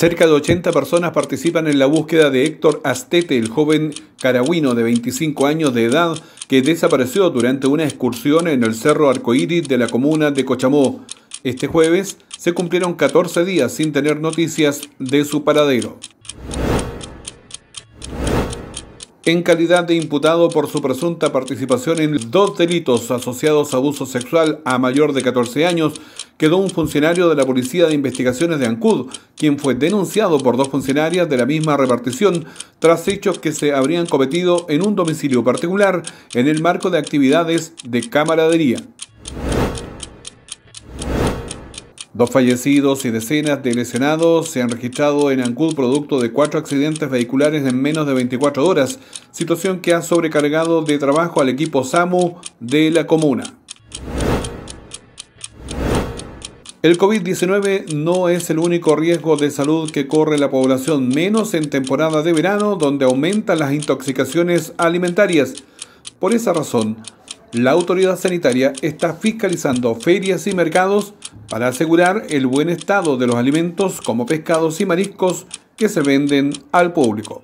Cerca de 80 personas participan en la búsqueda de Héctor Astete, el joven caragüino de 25 años de edad que desapareció durante una excursión en el Cerro Arcoíris de la comuna de Cochamó. Este jueves se cumplieron 14 días sin tener noticias de su paradero. En calidad de imputado por su presunta participación en dos delitos asociados a abuso sexual a mayor de 14 años, quedó un funcionario de la Policía de Investigaciones de Ancud, quien fue denunciado por dos funcionarias de la misma repartición tras hechos que se habrían cometido en un domicilio particular en el marco de actividades de camaradería. Dos fallecidos y decenas de lesionados se han registrado en Ancud producto de cuatro accidentes vehiculares en menos de 24 horas, situación que ha sobrecargado de trabajo al equipo SAMU de la comuna. El COVID-19 no es el único riesgo de salud que corre la población, menos en temporada de verano donde aumentan las intoxicaciones alimentarias. Por esa razón, la autoridad sanitaria está fiscalizando ferias y mercados para asegurar el buen estado de los alimentos como pescados y mariscos que se venden al público.